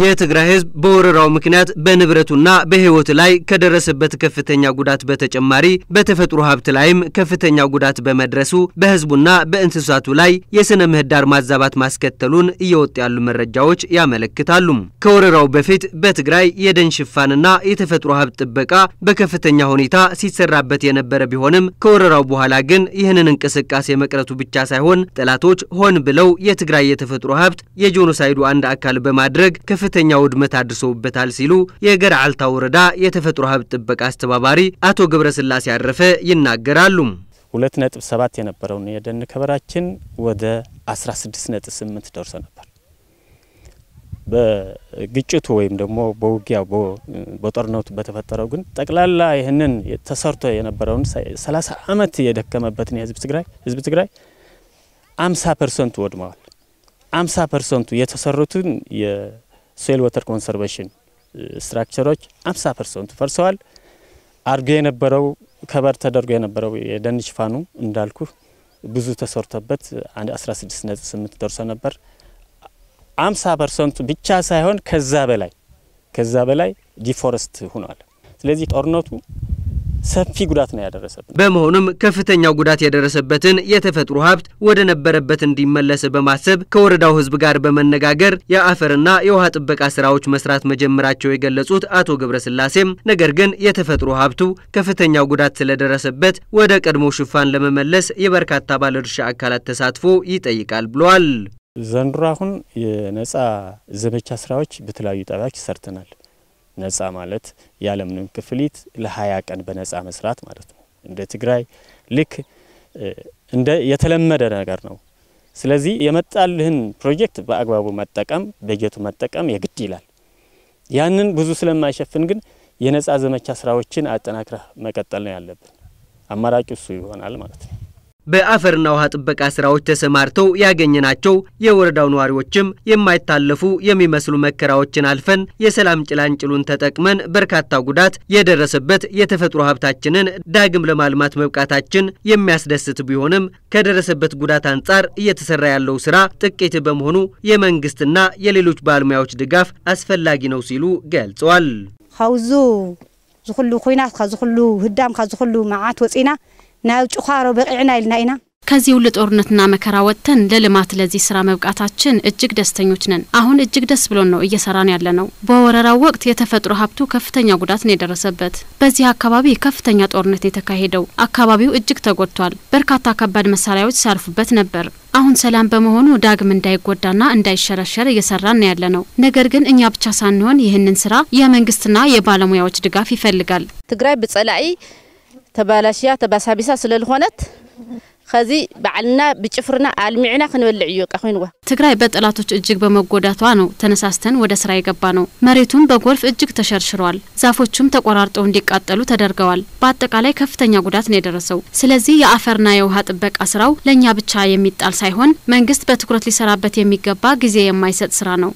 የትግራይ ህዝብ በወረራው ምክንያት በንብረቱና በህይወት ላይ ከደረሰበት ከፍተኛ ጉዳት በተጨማሪ በተፈጥሮ ሀብት ላይም ከፍተኛ ጉዳት በመድረሱ በህዝቡና በእንስሳቱ ላይ የስነ ምህዳር ማዛባት ማስከተሉን እየወጡ ያሉ መረጃዎች ያመለክታሉ። ከወረራው በፊት በትግራይ የደን ሽፋንና የተፈጥሮ ሀብት ጥበቃ በከፍተኛ ሁኔታ ሲሰራበት የነበረ ቢሆንም ከወረራው በኋላ ግን ይህንን እንቅስቃሴ መቅረቱ ብቻ ሳይሆን ጠላቶች ሆን ብለው የትግራይ የተፈጥሮ ሀብት የጄኖሳይዱ አንድ አካል በማድረግ ከፍተኛ ውድመት አድርሰውበታል ሲሉ የገርዓልታ ወረዳ የተፈጥሮ ሀብት ጥበቃ አስተባባሪ አቶ ገብረስላሴ አረፈ ይናገራሉ። ሁለት ነጥብ ሰባት የነበረውን የደን ከበራችን ወደ አስራ ስድስት ነጥብ ስምንት ደርሶ ነበር። በግጭቱ ወይም ደግሞ በውጊያው በጦርነቱ በተፈጠረው ግን ጠቅላላ ይህንን ተሰርቶ የነበረውን ሰላሳ አመት የደከመበትን የህዝብ ትግራይ ህዝብ ትግራይ አምሳ ፐርሰንቱ ወድመዋል። አምሳ ፐርሰንቱ የተሰሩትን ሴል ወተር ኮንሰርቬሽን ስትራክቸሮች 50 ፐርሰንቱ ፈርሰዋል። አድርጎ የነበረው ከበር ተደርጎ የነበረው የደን ሽፋኑ እንዳልኩ ብዙ ተሰርቶበት 16.8 ደርሶ ነበር። 50 ፐርሰንቱ ብቻ ሳይሆን ከዛ በላይ ከዛ በላይ ዲፎረስት ሆኗል። ስለዚህ ጦርነቱ ሰፊ ጉዳት ነው ያደረሰብን። በመሆኑም ከፍተኛው ጉዳት የደረሰበትን የተፈጥሮ ሀብት ወደ ነበረበት እንዲመለስ በማሰብ ከወረዳው ሕዝብ ጋር በመነጋገር የአፈርና የውሃ ጥበቃ ስራዎች መስራት መጀመራቸው የገለጹት አቶ ገብረስላሴም ነገር ግን የተፈጥሮ ሀብቱ ከፍተኛው ጉዳት ስለደረሰበት ወደ ቀድሞ ሽፋን ለመመለስ የበርካታ ባለድርሻ አካላት ተሳትፎ ይጠይቃል ብለዋል። ዘንድሮ አሁን የነጻ ዘመቻ ስራዎች በተለያዩ ጣቢያዎች ሰርተናል። ነጻ ማለት ያለምንም ክፍሊት ለሀያ ቀን በነጻ መስራት ማለት ነው። እንደ ትግራይ ልክ እንደ የተለመደ ነገር ነው። ስለዚህ የመጣልህን ፕሮጀክት በአግባቡ መጠቀም በጀቱ መጠቀም የግድ ይላል። ያንን ብዙ ስለማይሸፍን ግን የነጻ ዘመቻ ስራዎችን አጠናክረህ መቀጠል ነው ያለብን። አማራጭ እሱ ይሆናል ማለት ነው። በአፈርና ውሃ ጥበቃ ስራዎች ተሰማርተው ያገኘናቸው የወረዳው ነዋሪዎችም የማይታለፉ የሚመስሉ መከራዎችን አልፈን የሰላም ጭላንጭሉን ተጠቅመን በርካታ ጉዳት የደረሰበት የተፈጥሮ ሀብታችንን ዳግም ለማልማት መብቃታችን የሚያስደስት ቢሆንም ከደረሰበት ጉዳት አንጻር እየተሰራ ያለው ስራ ጥቂት በመሆኑ የመንግስትና የሌሎች ባለሙያዎች ድጋፍ አስፈላጊ ነው ሲሉ ገልጸዋል። ካብዙ ዝኩሉ ኩናት ካብ ህዳም ካብ መዓት ወፂና ናብ ጭዃሮ በቂዕና ኢልና ኢና። ከዚህ ሁሉ ጦርነትና መከራ ወጥተን ለልማት ለዚህ ስራ መብቃታችን እጅግ ደስተኞች ነን። አሁን እጅግ ደስ ብሎን ነው እየሰራን ያለ ነው። በወረራው ወቅት የተፈጥሮ ሀብቱ ከፍተኛ ጉዳት ነው የደረሰበት። በዚህ አካባቢ ከፍተኛ ጦርነት የተካሄደው። አካባቢው እጅግ ተጎድቷል። በርካታ ከባድ መሳሪያዎች ሲያልፉበት ነበር። አሁን ሰላም በመሆኑ ዳግም እንዳይጎዳና እንዳይሸረሸር እየሰራን ያለ ነው። ነገር ግን እኛ ብቻ ሳንሆን ይህንን ስራ የመንግስትና የባለሙያዎች ድጋፍ ይፈልጋል። ትግራይ ብጸላኢ ተባላሽያ ተባሳቢሳ ስለልኾነት ከዚ በዓልና ብጭፍርና አልሚዕና ክንበልዕ እዩ ቃ ኮይንዋ ትግራይ በጠላቶች እጅግ በመጎዳቷ ነው ተነሳስተን ወደ ስራ የገባ ነው። መሬቱም በጎርፍ እጅግ ተሸርሽሯል። ዛፎቹም ተቆራርጠው እንዲቃጠሉ ተደርገዋል። በአጠቃላይ ከፍተኛ ጉዳት ነው የደረሰው። ስለዚህ የአፈርና የውሃ ጥበቃ ስራው ለእኛ ብቻ የሚጣል ሳይሆን መንግስት በትኩረት ሊሰራበት የሚገባ ጊዜ የማይሰጥ ስራ ነው።